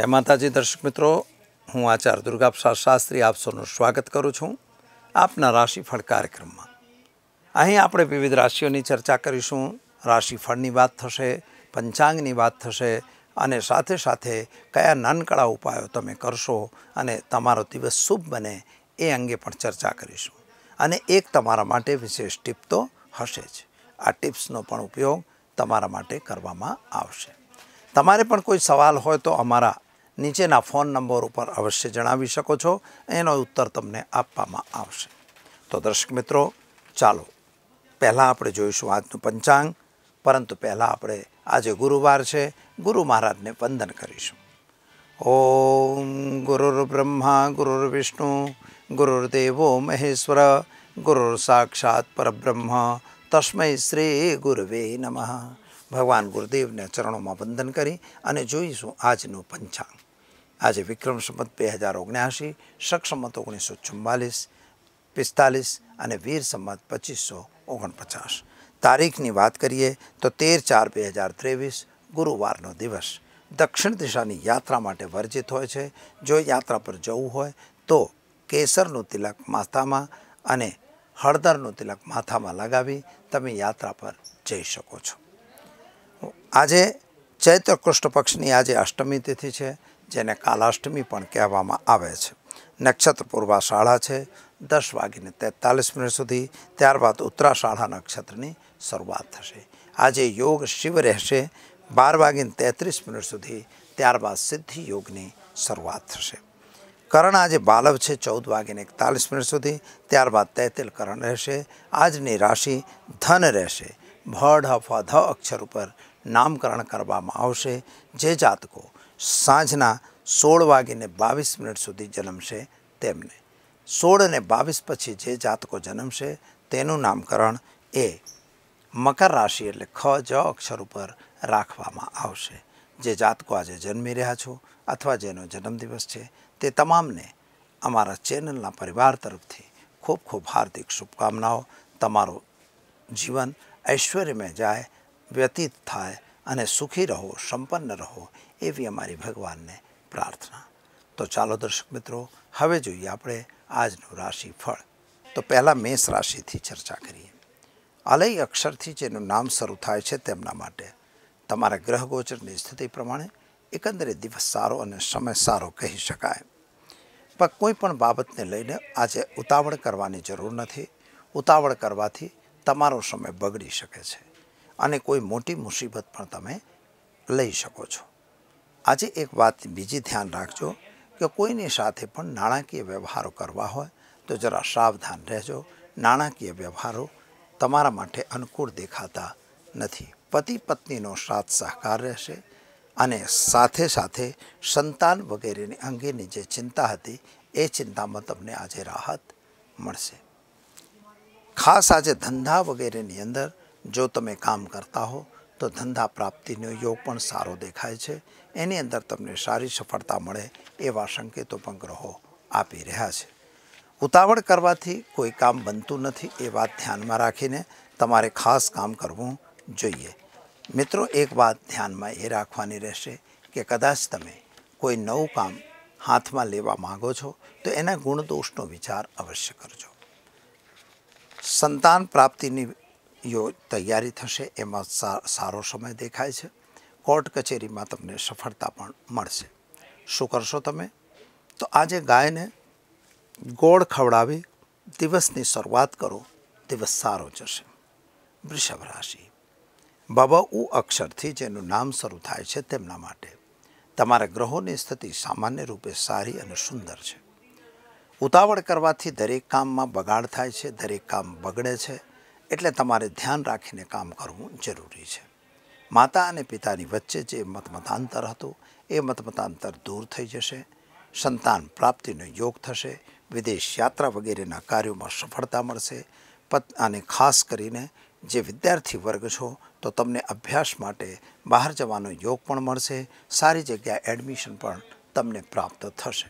જય માતાજી દર્શક મિત્રો હું આચાર્ય દુર્ગાપ્રસાદ શાસ્ત્રી આપ સૌનું સ્વાગત કરું છું આપના રાશિફળ કાર્યક્રમમાં અહીં આપણે વિવિધ રાશિઓની ચર્ચા કરીશું રાશિફળની વાત થશે પંચાંગની વાત થશે અને સાથે સાથે કયા નાનકડા ઉપાયો તમે કરશો અને તમારો દિવસ શુભ બને એ અંગે પણ ચર્ચા કરીશું અને એક તમારા માટે વિશેષ ટીપ તો હશે જ આ ટિપ્સનો પણ ઉપયોગ તમારા માટે કરવામાં આવશે તમારે પણ કોઈ સવાલ હોય તો અમારા નીચેના ફોન નંબર ઉપર અવશ્ય જણાવી શકો છો એનો ઉત્તર તમને આપવામાં આવશે તો દર્શક મિત્રો ચાલો પહેલાં આપણે જોઈશું આજનું પંચાંગ પરંતુ પહેલાં આપણે આજે ગુરુવાર છે ગુરુ મહારાજને વંદન કરીશું ઓમ ગુરુર બ્રહ્મા ગુરુર વિષ્ણુ ગુરુર્દેવો મહેશ્વર ગુરુર સાક્ષાત પરબ્રહ્મ તસ્મય શ્રી ગુરવે નમઃ ભગવાન ગુરુદેવને ચરણોમાં વંદન કરી અને જોઈશું આજનું પંચાંગ આજે વિક્રમ સંમત બે હજાર ઓગણ્યાસી શક સંમત ઓગણીસો ચુમ્માલીસ પિસ્તાલીસ અને વીર સંમત પચીસો ઓગણપચાસ તારીખની વાત કરીએ તો તેર ચાર બે હજાર ત્રેવીસ ગુરુવારનો દિવસ દક્ષિણ દિશાની યાત્રા માટે વર્જિત હોય છે જો યાત્રા પર જવું હોય તો કેસરનું તિલક માથામાં અને હળદરનું તિલક માથામાં લગાવી તમે યાત્રા પર જઈ શકો છો આજે ચૈત્ર કૃષ્ણ પક્ષની આજે અષ્ટમી તિથિ છે જેને કાલાષ્ટમી પણ કહેવામાં આવે છે નક્ષત્ર પૂર્વા શાળા છે દસ વાગીને તેતાલીસ મિનિટ સુધી ત્યારબાદ ઉત્તરાશાળા નક્ષત્રની શરૂઆત થશે આજે યોગ શિવ રહેશે બાર વાગીને તેત્રીસ મિનિટ સુધી ત્યારબાદ સિદ્ધિ યોગની શરૂઆત થશે કરણ આજે બાલવ છે ચૌદ વાગીને એકતાલીસ મિનિટ સુધી ત્યારબાદ તૈતિલ કરણ રહેશે આજની રાશિ ધન રહેશે ભ ઢ ફ ધ અક્ષર ઉપર નામકરણ કરવામાં આવશે જે જાતકો સાંજના સોળ વાગીને બાવીસ મિનિટ સુધી જન્મશે તેમને સોળ અને બાવીસ પછી જે જાતકો જન્મશે તેનું નામકરણ એ મકર રાશિ એટલે ખ જ અક્ષર ઉપર રાખવામાં આવશે જે જાતકો આજે જન્મી રહ્યા છો અથવા જેનો જન્મદિવસ છે તે તમામને અમારા ચેનલના પરિવાર તરફથી ખૂબ ખૂબ હાર્દિક શુભકામનાઓ તમારું જીવન ઐશ્વર્યમય જાય વ્યતીત થાય અને સુખી રહો સંપન્ન રહો એવી અમારી ભગવાનને પ્રાર્થના તો ચાલો દર્શક મિત્રો હવે જોઈએ આપણે આજનું રાશિફળ તો પહેલાં મેષ રાશિથી ચર્ચા કરીએ અલય અક્ષરથી જેનું નામ શરૂ થાય છે તેમના માટે તમારા ગ્રહ ગોચરની સ્થિતિ પ્રમાણે એકંદરે દિવસ સારો અને સમય સારો કહી શકાય પણ કોઈ પણ બાબતને લઈને આજે ઉતાવળ કરવાની જરૂર નથી ઉતાવળ કરવાથી તમારો સમય બગડી શકે છે અને કોઈ મોટી મુસીબત પણ તમે લઈ શકો છો આજે એક વાત બીજી ધ્યાન રાખજો કે કોઈની સાથે પણ નાણાકીય વ્યવહારો કરવા હોય તો જરા સાવધાન રહેજો નાણાકીય વ્યવહારો તમારા માટે અનુકૂળ દેખાતા નથી પતિ પત્નીનો સાથ સહકાર રહેશે અને સાથે સાથે સંતાન વગેરેની અંગેની જે ચિંતા હતી એ ચિંતામાં તમને આજે રાહત મળશે ખાસ આજે ધંધા વગેરેની અંદર જો તમે કામ કરતા હો તો ધંધા પ્રાપ્તિનો યોગ પણ સારો દેખાય છે એની અંદર તમને સારી સફળતા મળે એવા સંકેતો પણ ગ્રહો આપી રહ્યા છે ઉતાવળ કરવાથી કોઈ કામ બનતું નથી એ વાત ધ્યાનમાં રાખીને તમારે ખાસ કામ કરવું જોઈએ મિત્રો એક વાત ધ્યાનમાં એ રાખવાની રહેશે કે કદાચ તમે કોઈ નવું કામ હાથમાં લેવા માગો છો તો એના ગુણદોષનો વિચાર અવશ્ય કરજો સંતાન પ્રાપ્તિની યો તૈયારી થશે એમાં સારો સમય દેખાય છે કોર્ટ કચેરીમાં તમને સફળતા પણ મળશે શું કરશો તમે તો આજે ગાયને ગોળ ખવડાવી દિવસની શરૂઆત કરો દિવસ સારો જશે વૃષભ રાશિ બાબા ઉ અક્ષરથી જેનું નામ શરૂ થાય છે તેમના માટે તમારા ગ્રહોની સ્થિતિ સામાન્ય રૂપે સારી અને સુંદર છે ઉતાવળ કરવાથી દરેક કામમાં બગાડ થાય છે દરેક કામ બગડે છે એટલે તમારે ધ્યાન રાખીને કામ કરવું જરૂરી છે માતા અને પિતાની વચ્ચે જે મતમતાંતર હતું એ મતમતાંતર દૂર થઈ જશે સંતાન પ્રાપ્તિનો યોગ થશે વિદેશ યાત્રા વગેરેના કાર્યોમાં સફળતા મળશે પત અને ખાસ કરીને જે વિદ્યાર્થી વર્ગ છો તો તમને અભ્યાસ માટે બહાર જવાનો યોગ પણ મળશે સારી જગ્યાએ એડમિશન પણ તમને પ્રાપ્ત થશે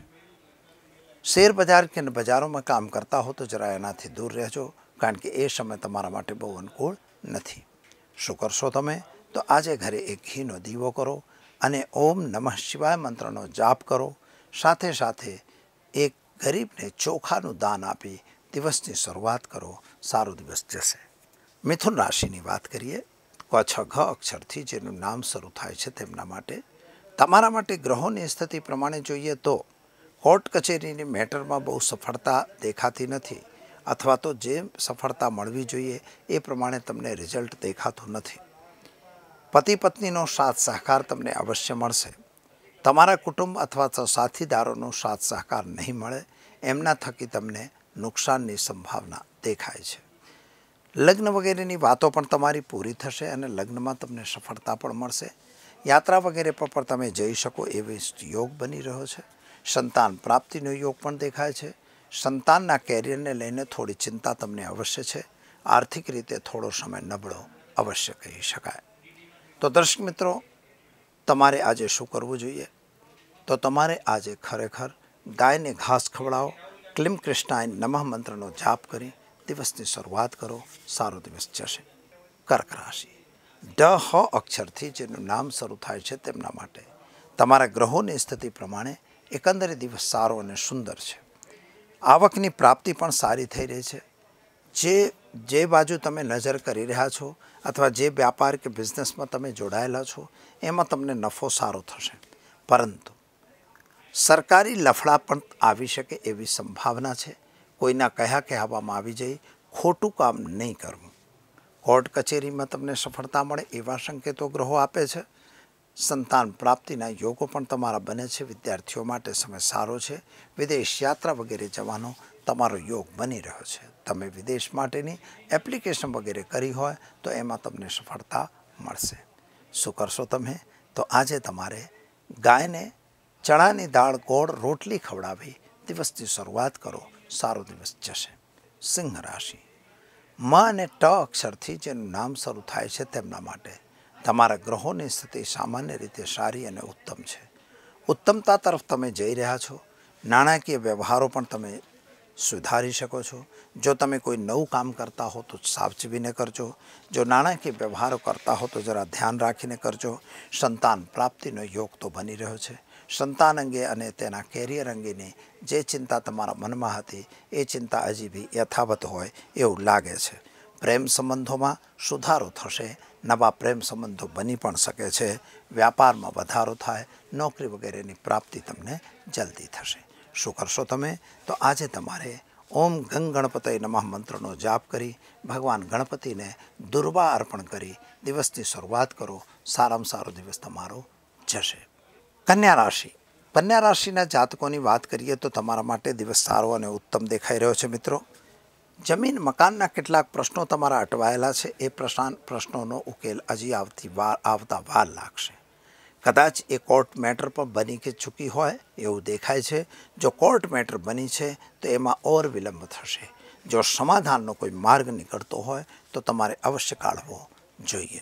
શેરબજાર કે બજારોમાં કામ કરતા હો તો જરા એનાથી દૂર રહેજો કારણ કે એ સમય તમારા માટે બહુ અનુકૂળ નથી શું કરશો તમે તો આજે ઘરે એક ઘીનો દીવો કરો અને ઓમ નમઃ શિવાય મંત્રનો જાપ કરો સાથે સાથે એક ગરીબને ચોખાનું દાન આપી દિવસની શરૂઆત કરો સારો દિવસ જશે મિથુન રાશિની વાત કરીએ તો છ ઘ અક્ષરથી જેનું નામ શરૂ થાય છે તેમના માટે તમારા માટે ગ્રહોની સ્થિતિ પ્રમાણે જોઈએ તો કોર્ટ કચેરીની મેટરમાં બહુ સફળતા દેખાતી નથી અથવા તો જે સફળતા મળવી જોઈએ એ પ્રમાણે તમને રિઝલ્ટ દેખાતું નથી પતિ પત્નીનો સાથ સહકાર તમને અવશ્ય મળશે તમારા કુટુંબ અથવા તો સાથીદારોનો સાથ સહકાર નહીં મળે એમના થકી તમને નુકસાનની સંભાવના દેખાય છે લગ્ન વગેરેની વાતો પણ તમારી પૂરી થશે અને લગ્નમાં તમને સફળતા પણ મળશે યાત્રા વગેરે પર પણ તમે જઈ શકો એવી યોગ બની રહ્યો છે સંતાન પ્રાપ્તિનો યોગ પણ દેખાય છે સંતાનના કેરિયરને લઈને થોડી ચિંતા તમને અવશ્ય છે આર્થિક રીતે થોડો સમય નબળો અવશ્ય કહી શકાય તો દર્શક મિત્રો તમારે આજે શું કરવું જોઈએ તો તમારે આજે ખરેખર ગાયને ઘાસ ખવડાવો ક્લિમ કૃષ્ણાય નમઃ મંત્રનો જાપ કરી દિવસની શરૂઆત કરો સારો દિવસ જશે કર્ક રાશિ ડ હ અક્ષરથી જેનું નામ શરૂ થાય છે તેમના માટે તમારા ગ્રહોની સ્થિતિ પ્રમાણે એકંદરે દિવસ સારો અને સુંદર છે આવકની પ્રાપ્તિ પણ સારી થઈ રહી છે જે જે બાજુ તમે નજર કરી રહ્યા છો અથવા જે વ્યાપાર કે બિઝનેસમાં તમે જોડાયેલા છો એમાં તમને નફો સારો થશે પરંતુ સરકારી લફડા પણ આવી શકે એવી સંભાવના છે કોઈના કયા કહેવામાં આવી જઈ ખોટું કામ નહીં કરવું કોર્ટ કચેરીમાં તમને સફળતા મળે એવા સંકેતો ગ્રહો આપે છે સંતાન પ્રાપ્તિના યોગો પણ તમારા બને છે વિદ્યાર્થીઓ માટે સમય સારો છે વિદેશ યાત્રા વગેરે જવાનો તમારો યોગ બની રહ્યો છે તમે વિદેશ માટેની એપ્લિકેશન વગેરે કરી હોય તો એમાં તમને સફળતા મળશે શું કરશો તમે તો આજે તમારે ગાયને ચણાની દાળ ગોળ રોટલી ખવડાવી દિવસથી શરૂઆત કરો સારો દિવસ જશે સિંહ રાશિ માં અને ટ અક્ષરથી જેનું નામ શરૂ થાય છે તેમના માટે તમારા ગ્રહોની સ્થિતિ સામાન્ય રીતે સારી અને ઉત્તમ છે ઉત્તમતા તરફ તમે જઈ રહ્યા છો નાણાકીય વ્યવહારો પણ તમે સુધારી શકો છો જો તમે કોઈ નવું કામ કરતા હો તો સાવચવીને કરજો જો નાણાકીય વ્યવહારો કરતા હો તો જરા ધ્યાન રાખીને કરજો સંતાન પ્રાપ્તિનો યોગ તો બની રહ્યો છે સંતાન અંગે અને તેના કેરિયર અંગેની જે ચિંતા તમારા મનમાં હતી એ ચિંતા હજી બી યથાવત હોય એવું લાગે છે પ્રેમ સંબંધોમાં સુધારો થશે નવા પ્રેમ સંબંધો બની પણ શકે છે વ્યાપારમાં વધારો થાય નોકરી વગેરેની પ્રાપ્તિ તમને જલ્દી થશે શું કરશો તમે તો આજે તમારે ઓમ ગંગ ગણપતય નમઃ મંત્રનો જાપ કરી ભગવાન ગણપતિને દુર્વા અર્પણ કરી દિવસની શરૂઆત કરો સારામાં સારો દિવસ તમારો જશે કન્યા રાશિ કન્યા રાશિના જાતકોની વાત કરીએ તો તમારા માટે દિવસ સારો અને ઉત્તમ દેખાઈ રહ્યો છે મિત્રો જમીન મકાનના કેટલાક પ્રશ્નો તમારા અટવાયેલા છે એ પ્રશાંત પ્રશ્નોનો ઉકેલ હજી આવતી વાર આવતા વાર લાગશે કદાચ એ કોર્ટ મેટર પણ બની કે ચૂકી હોય એવું દેખાય છે જો કોર્ટ મેટર બની છે તો એમાં ઓર વિલંબ થશે જો સમાધાનનો કોઈ માર્ગ નીકળતો હોય તો તમારે અવશ્ય કાઢવો જોઈએ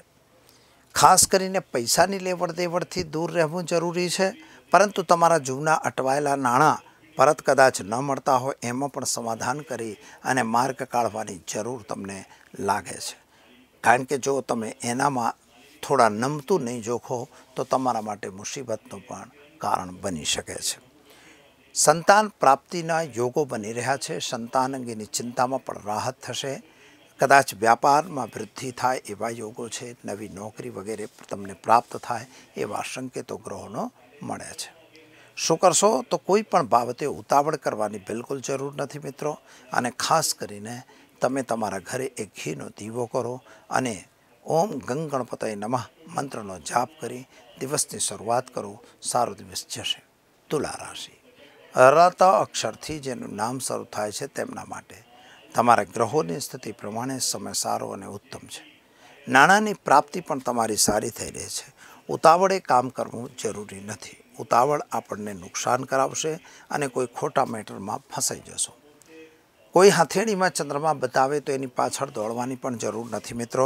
ખાસ કરીને પૈસાની લેવડ દેવડથી દૂર રહેવું જરૂરી છે પરંતુ તમારા જૂના અટવાયેલા નાણાં પરત કદાચ ન મળતા હોય એમાં પણ સમાધાન કરી અને માર્ગ કાઢવાની જરૂર તમને લાગે છે કારણ કે જો તમે એનામાં થોડા નમતું નહીં જોખો તો તમારા માટે મુસીબતનું પણ કારણ બની શકે છે સંતાન પ્રાપ્તિના યોગો બની રહ્યા છે સંતાન અંગેની ચિંતામાં પણ રાહત થશે કદાચ વ્યાપારમાં વૃદ્ધિ થાય એવા યોગો છે નવી નોકરી વગેરે તમને પ્રાપ્ત થાય એવા સંકેતો ગ્રહોનો મળે છે શું કરશો તો કોઈ પણ બાબતે ઉતાવળ કરવાની બિલકુલ જરૂર નથી મિત્રો અને ખાસ કરીને તમે તમારા ઘરે એક ઘીનો દીવો કરો અને ઓમ ગંગ ગણપતય નમઃ મંત્રનો જાપ કરી દિવસની શરૂઆત કરો સારો દિવસ જશે તુલા રાશિ રત અક્ષરથી જેનું નામ શરૂ થાય છે તેમના માટે તમારા ગ્રહોની સ્થિતિ પ્રમાણે સમય સારો અને ઉત્તમ છે નાણાંની પ્રાપ્તિ પણ તમારી સારી થઈ રહી છે ઉતાવળે કામ કરવું જરૂરી નથી ઉતાવળ આપણને નુકસાન કરાવશે અને કોઈ ખોટા મેટરમાં ફસાઈ જશો કોઈ હથેળીમાં ચંદ્રમા બતાવે તો એની પાછળ દોડવાની પણ જરૂર નથી મિત્રો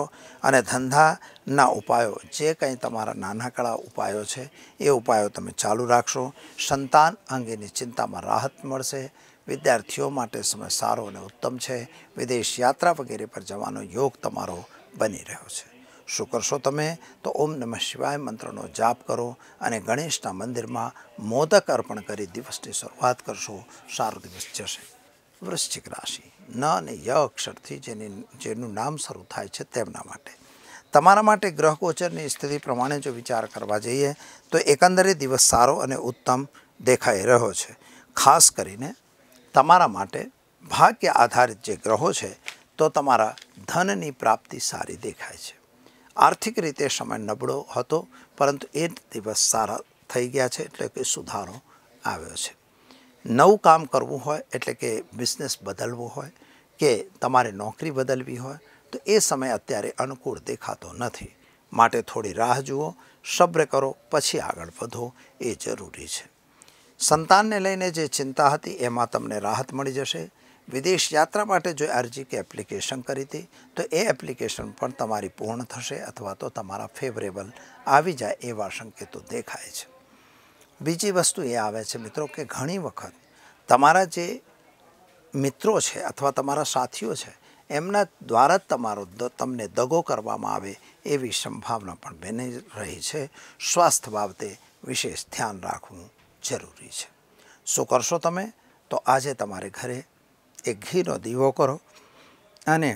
અને ધંધાના ઉપાયો જે કંઈ તમારા નાનકડા ઉપાયો છે એ ઉપાયો તમે ચાલુ રાખશો સંતાન અંગેની ચિંતામાં રાહત મળશે વિદ્યાર્થીઓ માટે સમય સારો અને ઉત્તમ છે વિદેશ યાત્રા વગેરે પર જવાનો યોગ તમારો બની રહ્યો છે શું કરશો તમે તો ઓમ નમઃ શિવાય મંત્રનો જાપ કરો અને ગણેશના મંદિરમાં મોદક અર્પણ કરી દિવસની શરૂઆત કરશો સારો દિવસ જશે વૃશ્ચિક રાશિ ન અને ય અક્ષરથી જેની જેનું નામ શરૂ થાય છે તેમના માટે તમારા માટે ગ્રહ ગોચરની સ્થિતિ પ્રમાણે જો વિચાર કરવા જઈએ તો એકંદરે દિવસ સારો અને ઉત્તમ દેખાઈ રહ્યો છે ખાસ કરીને તમારા માટે ભાગ્ય આધારિત જે ગ્રહો છે તો તમારા ધનની પ્રાપ્તિ સારી દેખાય છે આર્થિક રીતે સમય નબળો હતો પરંતુ એ દિવસ સારા થઈ ગયા છે એટલે કે સુધારો આવ્યો છે નવું કામ કરવું હોય એટલે કે બિઝનેસ બદલવો હોય કે તમારે નોકરી બદલવી હોય તો એ સમય અત્યારે અનુકૂળ દેખાતો નથી માટે થોડી રાહ જુઓ સબ્ર કરો પછી આગળ વધો એ જરૂરી છે સંતાનને લઈને જે ચિંતા હતી એમાં તમને રાહત મળી જશે વિદેશ યાત્રા માટે જો અરજી કે એપ્લિકેશન કરી હતી તો એ એપ્લિકેશન પણ તમારી પૂર્ણ થશે અથવા તો તમારા ફેવરેબલ આવી જાય એવા સંકેતો દેખાય છે બીજી વસ્તુ એ આવે છે મિત્રો કે ઘણી વખત તમારા જે મિત્રો છે અથવા તમારા સાથીઓ છે એમના દ્વારા જ તમારો તમને દગો કરવામાં આવે એવી સંભાવના પણ બની રહી છે સ્વાસ્થ્ય બાબતે વિશેષ ધ્યાન રાખવું જરૂરી છે શું કરશો તમે તો આજે તમારે ઘરે એક ઘીનો દીવો કરો અને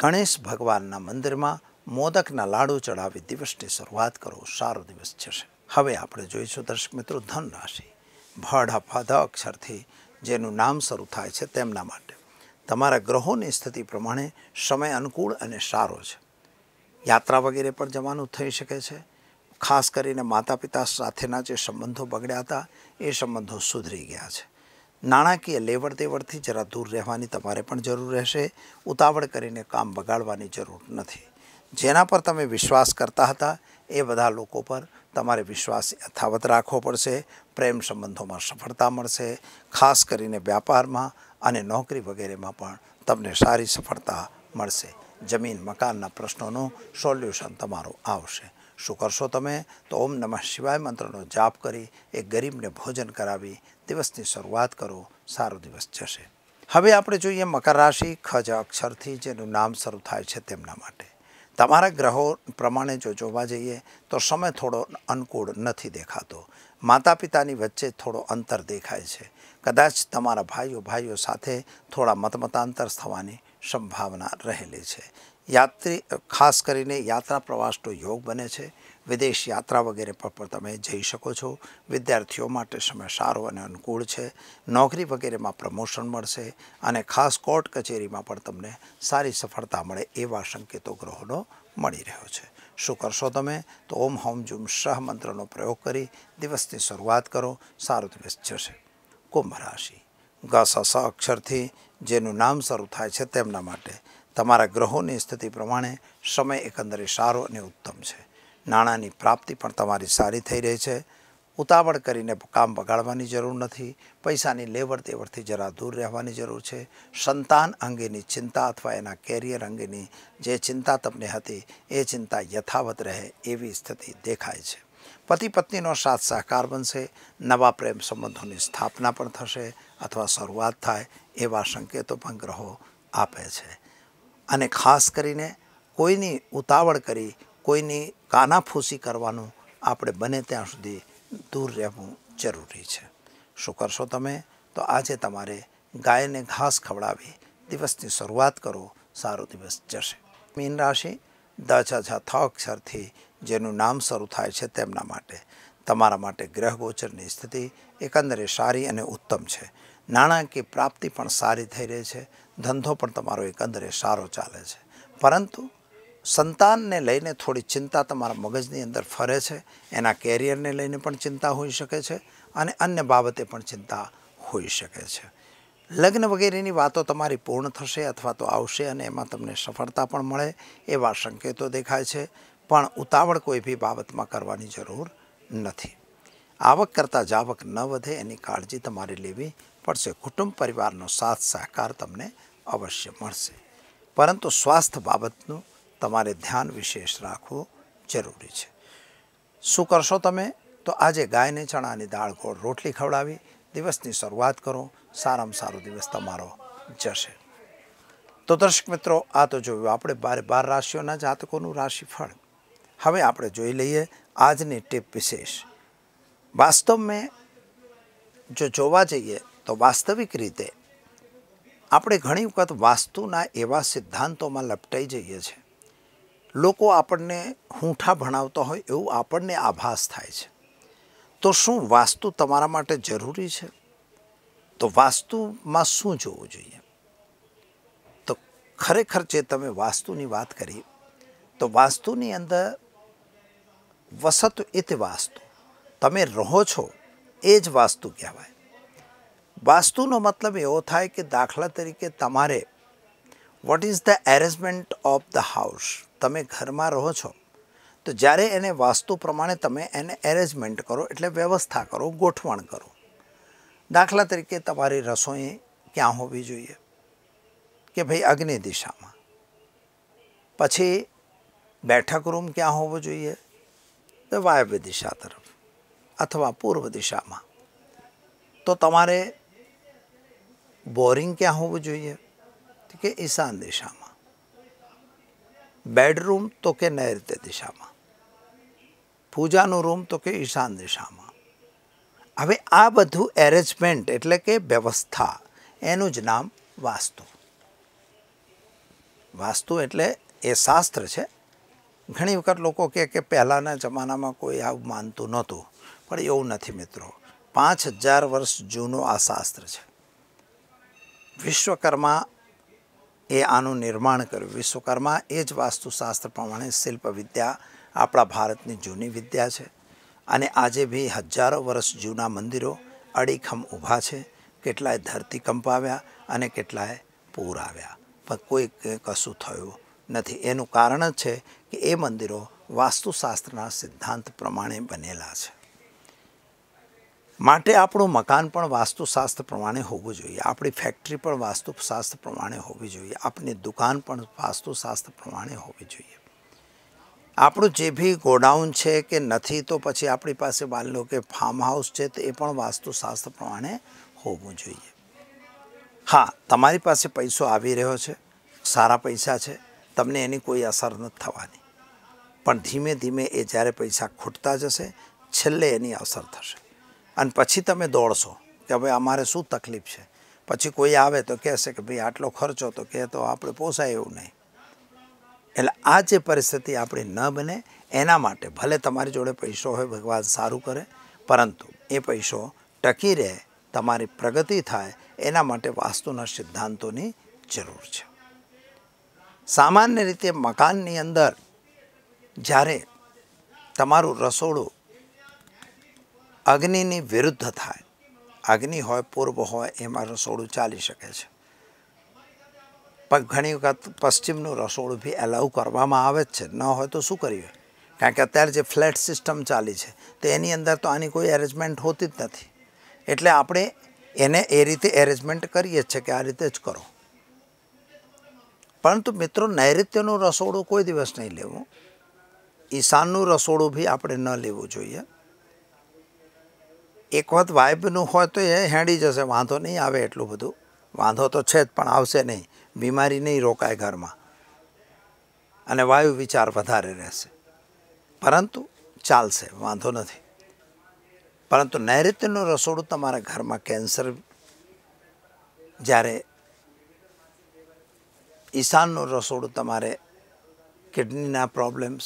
ગણેશ ભગવાનના મંદિરમાં મોદકના લાડુ ચડાવી દિવસની શરૂઆત કરો સારો દિવસ જશે હવે આપણે જોઈશું દર્શક મિત્રો ધનરાશિ રાશિ ભાડા પાધા અક્ષરથી જેનું નામ શરૂ થાય છે તેમના માટે તમારા ગ્રહોની સ્થિતિ પ્રમાણે સમય અનુકૂળ અને સારો છે યાત્રા વગેરે પણ જવાનું થઈ શકે છે ખાસ કરીને માતા પિતા સાથેના જે સંબંધો બગડ્યા હતા એ સંબંધો સુધરી ગયા છે નાણાકીય લેવડ દેવડથી જરા દૂર રહેવાની તમારે પણ જરૂર રહેશે ઉતાવળ કરીને કામ બગાડવાની જરૂર નથી જેના પર તમે વિશ્વાસ કરતા હતા એ બધા લોકો પર તમારે વિશ્વાસ યથાવત રાખવો પડશે પ્રેમ સંબંધોમાં સફળતા મળશે ખાસ કરીને વ્યાપારમાં અને નોકરી વગેરેમાં પણ તમને સારી સફળતા મળશે જમીન મકાનના પ્રશ્નોનું સોલ્યુશન તમારું આવશે શું કરશો તમે તો ઓમ નમઃ શિવાય મંત્રનો જાપ કરી એ ગરીબને ભોજન કરાવી દિવસની શરૂઆત કરો સારો દિવસ જશે હવે આપણે જોઈએ મકર રાશિ ખજ અક્ષરથી જેનું નામ શરૂ થાય છે તેમના માટે તમારા ગ્રહો પ્રમાણે જો જોવા જઈએ તો સમય થોડો અનુકૂળ નથી દેખાતો માતા પિતાની વચ્ચે થોડો અંતર દેખાય છે કદાચ તમારા ભાઈઓ ભાઈઓ સાથે થોડા મતમતાંતર થવાની સંભાવના રહેલી છે યાત્રી ખાસ કરીને યાત્રા પ્રવાસનો યોગ બને છે વિદેશ યાત્રા વગેરે પર પણ તમે જઈ શકો છો વિદ્યાર્થીઓ માટે સમય સારો અને અનુકૂળ છે નોકરી વગેરેમાં પ્રમોશન મળશે અને ખાસ કોર્ટ કચેરીમાં પણ તમને સારી સફળતા મળે એવા સંકેતો ગ્રહોનો મળી રહ્યો છે શું કરશો તમે તો ઓમ હોમ જુમ શાહ મંત્રનો પ્રયોગ કરી દિવસની શરૂઆત કરો સારો દિવસ જશે કુંભ રાશિ સ અક્ષરથી જેનું નામ શરૂ થાય છે તેમના માટે તમારા ગ્રહોની સ્થિતિ પ્રમાણે સમય એકંદરે સારો અને ઉત્તમ છે નાણાંની પ્રાપ્તિ પણ તમારી સારી થઈ રહી છે ઉતાવળ કરીને કામ બગાડવાની જરૂર નથી પૈસાની લેવડ દેવડથી જરા દૂર રહેવાની જરૂર છે સંતાન અંગેની ચિંતા અથવા એના કેરિયર અંગેની જે ચિંતા તમને હતી એ ચિંતા યથાવત રહે એવી સ્થિતિ દેખાય છે પતિ પત્નીનો સાથ સહકાર બનશે નવા પ્રેમ સંબંધોની સ્થાપના પણ થશે અથવા શરૂઆત થાય એવા સંકેતો પણ ગ્રહો આપે છે અને ખાસ કરીને કોઈની ઉતાવળ કરી કોઈની કાનાફૂસી કરવાનું આપણે બને ત્યાં સુધી દૂર રહેવું જરૂરી છે શું કરશો તમે તો આજે તમારે ગાયને ઘાસ ખવડાવી દિવસની શરૂઆત કરો સારો દિવસ જશે મીન રાશિ દસ અછા થ અક્ષરથી જેનું નામ શરૂ થાય છે તેમના માટે તમારા માટે ગ્રહ ગોચરની સ્થિતિ એકંદરે સારી અને ઉત્તમ છે નાણાકીય પ્રાપ્તિ પણ સારી થઈ રહી છે ધંધો પણ તમારો એકંદરે સારો ચાલે છે પરંતુ સંતાનને લઈને થોડી ચિંતા તમારા મગજની અંદર ફરે છે એના કેરિયરને લઈને પણ ચિંતા હોઈ શકે છે અને અન્ય બાબતે પણ ચિંતા હોઈ શકે છે લગ્ન વગેરેની વાતો તમારી પૂર્ણ થશે અથવા તો આવશે અને એમાં તમને સફળતા પણ મળે એવા સંકેતો દેખાય છે પણ ઉતાવળ કોઈ બી બાબતમાં કરવાની જરૂર નથી આવક કરતાં જાવક ન વધે એની કાળજી તમારે લેવી પડશે કુટુંબ પરિવારનો સાથ સહકાર તમને અવશ્ય મળશે પરંતુ સ્વાસ્થ્ય બાબતનું તમારે ધ્યાન વિશેષ રાખવું જરૂરી છે શું કરશો તમે તો આજે ગાયને ચણાની દાળ ગોળ રોટલી ખવડાવી દિવસની શરૂઆત કરો સારામાં સારો દિવસ તમારો જશે તો દર્શક મિત્રો આ તો જોયું આપણે બારે બાર રાશિઓના જાતકોનું રાશિફળ હવે આપણે જોઈ લઈએ આજની ટીપ વિશેષ વાસ્તવમાં જો જોવા જઈએ તો વાસ્તવિક રીતે આપણે ઘણી વખત વાસ્તુના એવા સિદ્ધાંતોમાં લપટાઈ જઈએ છીએ લોકો આપણને હૂંઠા ભણાવતા હોય એવું આપણને આભાસ થાય છે તો શું વાસ્તુ તમારા માટે જરૂરી છે તો વાસ્તુમાં શું જોવું જોઈએ તો ખરેખર જે તમે વાસ્તુની વાત કરી તો વાસ્તુની અંદર વસત ઇત વાસ્તુ તમે રહો છો એ જ વાસ્તુ કહેવાય વાસ્તુનો મતલબ એવો થાય કે દાખલા તરીકે તમારે what is the arrangement of the house તમે ઘરમાં રહો છો તો જ્યારે એને વાસ્તુ પ્રમાણે તમે એને એરેન્જમેન્ટ કરો એટલે વ્યવસ્થા કરો ગોઠવણ કરો દાખલા તરીકે તમારી રસોઈ ક્યાં હોવી જોઈએ કે ભાઈ અગ્નિ દિશામાં પછી બેઠક રૂમ ક્યાં હોવો જોઈએ તો વાયવ્ય દિશા તરફ અથવા પૂર્વ દિશામાં તો તમારે બોરિંગ ક્યાં હોવું જોઈએ કે ઈશાન દિશામાં બેડરૂમ તો કે નૈઋત્ય દિશામાં પૂજાનું રૂમ તો કે ઈશાન દિશામાં હવે આ બધું એરેન્જમેન્ટ એટલે કે વ્યવસ્થા એનું જ નામ વાસ્તુ વાસ્તુ એટલે એ શાસ્ત્ર છે ઘણી વખત લોકો કહે કે પહેલાંના જમાનામાં કોઈ આવું માનતું નહોતું પણ એવું નથી મિત્રો પાંચ હજાર વર્ષ જૂનો આ શાસ્ત્ર છે વિશ્વકર્મા એ આનું નિર્માણ કર્યું વિશ્વકર્મા એ જ વાસ્તુશાસ્ત્ર પ્રમાણે શિલ્પ વિદ્યા આપણા ભારતની જૂની વિદ્યા છે અને આજે બી હજારો વર્ષ જૂના મંદિરો અડીખમ ઊભા છે કેટલાય ધરતી કંપાવ્યા અને કેટલાય પૂર આવ્યા પણ કોઈ કશું થયું નથી એનું કારણ જ છે કે એ મંદિરો વાસ્તુશાસ્ત્રના સિદ્ધાંત પ્રમાણે બનેલા છે માટે આપણું મકાન પણ વાસ્તુશાસ્ત્ર પ્રમાણે હોવું જોઈએ આપણી ફેક્ટરી પણ વાસ્તુશાસ્ત્ર પ્રમાણે હોવી જોઈએ આપણી દુકાન પણ વાસ્તુશાસ્ત્ર પ્રમાણે હોવી જોઈએ આપણું જે બી ગોડાઉન છે કે નથી તો પછી આપણી પાસે માની લો કે ફાર્મ હાઉસ છે તો એ પણ વાસ્તુશાસ્ત્ર પ્રમાણે હોવું જોઈએ હા તમારી પાસે પૈસો આવી રહ્યો છે સારા પૈસા છે તમને એની કોઈ અસર નથી થવાની પણ ધીમે ધીમે એ જ્યારે પૈસા ખૂટતા જશે છેલ્લે એની અસર થશે અને પછી તમે દોડશો કે હવે અમારે શું તકલીફ છે પછી કોઈ આવે તો કહેશે કે ભાઈ આટલો ખર્ચો તો કહે તો આપણે પોસાય એવું નહીં એટલે આ જે પરિસ્થિતિ આપણી ન બને એના માટે ભલે તમારી જોડે પૈસો હોય ભગવાન સારું કરે પરંતુ એ પૈસો ટકી રહે તમારી પ્રગતિ થાય એના માટે વાસ્તુના સિદ્ધાંતોની જરૂર છે સામાન્ય રીતે મકાનની અંદર જ્યારે તમારું રસોડું અગ્નિની વિરુદ્ધ થાય અગ્નિ હોય પૂર્વ હોય એમાં રસોડું ચાલી શકે છે પણ ઘણી વખત પશ્ચિમનું રસોડું બી એલાઉ કરવામાં આવે જ છે ન હોય તો શું કરીએ કારણ કે અત્યારે જે ફ્લેટ સિસ્ટમ ચાલી છે તો એની અંદર તો આની કોઈ એરેન્જમેન્ટ હોતી જ નથી એટલે આપણે એને એ રીતે એરેન્જમેન્ટ કરીએ છીએ કે આ રીતે જ કરો પરંતુ મિત્રો નૈઋત્યનું રસોડું કોઈ દિવસ નહીં લેવું ઈશાનનું રસોડું બી આપણે ન લેવું જોઈએ એક વખત વાઇબનું હોય તો એ હેંડી જશે વાંધો નહીં આવે એટલું બધું વાંધો તો છે જ પણ આવશે નહીં બીમારી નહીં રોકાય ઘરમાં અને વાયુ વિચાર વધારે રહેશે પરંતુ ચાલશે વાંધો નથી પરંતુ નૈઋત્યનું રસોડું તમારા ઘરમાં કેન્સર જ્યારે ઈશાનનું રસોડું તમારે કિડનીના પ્રોબ્લેમ્સ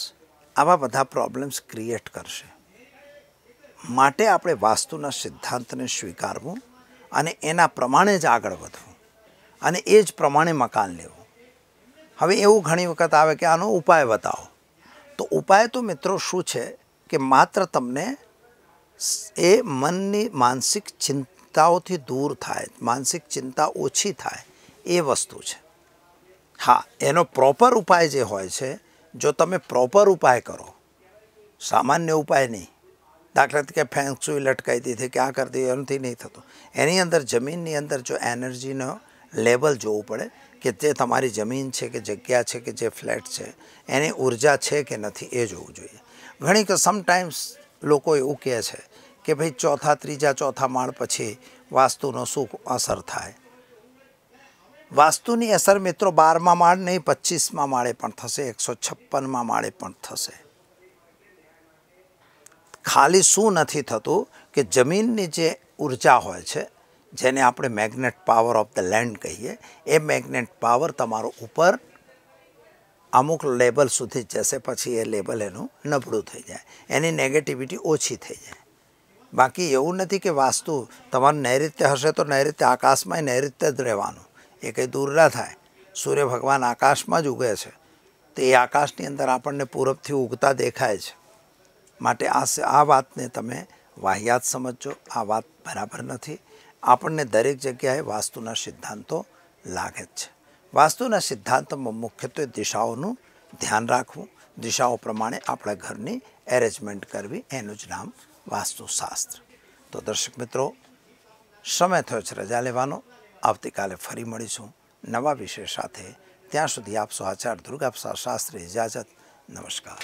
આવા બધા પ્રોબ્લેમ્સ ક્રિએટ કરશે માટે આપણે વાસ્તુના સિદ્ધાંતને સ્વીકારવું અને એના પ્રમાણે જ આગળ વધવું અને એ જ પ્રમાણે મકાન લેવું હવે એવું ઘણી વખત આવે કે આનો ઉપાય બતાવો તો ઉપાય તો મિત્રો શું છે કે માત્ર તમને એ મનની માનસિક ચિંતાઓથી દૂર થાય માનસિક ચિંતા ઓછી થાય એ વસ્તુ છે હા એનો પ્રોપર ઉપાય જે હોય છે જો તમે પ્રોપર ઉપાય કરો સામાન્ય ઉપાય નહીં દાખલા તરીકે ફેંગસુઈ લટકાવી દીધી કે આ કરી દીધી એનાથી નહીં થતું એની અંદર જમીનની અંદર જો એનર્જીનો લેવલ જોવું પડે કે જે તમારી જમીન છે કે જગ્યા છે કે જે ફ્લેટ છે એની ઉર્જા છે કે નથી એ જોવું જોઈએ ઘણી કે સમટાઈમ્સ લોકો એવું કહે છે કે ભાઈ ચોથા ત્રીજા ચોથા માળ પછી વાસ્તુનો શું અસર થાય વાસ્તુની અસર મિત્રો બારમાં માળ નહીં પચીસમાં માળે પણ થશે એકસો છપ્પનમાં માળે પણ થશે ખાલી શું નથી થતું કે જમીનની જે ઉર્જા હોય છે જેને આપણે magnet power of the land કહીએ એ મેગ્નેટ પાવર તમારો ઉપર અમુક લેબલ સુધી જશે પછી એ લેબલ એનું નબળું થઈ જાય એની નેગેટિવિટી ઓછી થઈ જાય બાકી એવું નથી કે વાસ્તુ તમારું નૈઋત્ય હશે તો નૈઋત્ય આકાશમાંય નૈઋત્ય જ રહેવાનું એ કંઈ દૂર ના થાય સૂર્ય ભગવાન આકાશમાં જ ઉગે છે તો એ આકાશની અંદર આપણને પૂરબથી ઉગતા દેખાય છે માટે આ આ વાતને તમે વાહિયાત સમજો આ વાત બરાબર નથી આપણને દરેક જગ્યાએ વાસ્તુના સિદ્ધાંતો લાગે જ છે વાસ્તુના સિદ્ધાંતમાં મુખ્યત્વે દિશાઓનું ધ્યાન રાખવું દિશાઓ પ્રમાણે આપણા ઘરની એરેન્જમેન્ટ કરવી એનું જ નામ વાસ્તુશાસ્ત્ર તો દર્શક મિત્રો સમય થયો છે રજા લેવાનો આવતીકાલે ફરી મળીશું નવા વિષય સાથે ત્યાં સુધી આપ આચાર દુર્ગા શાસ્ત્રી ઇજાજત નમસ્કાર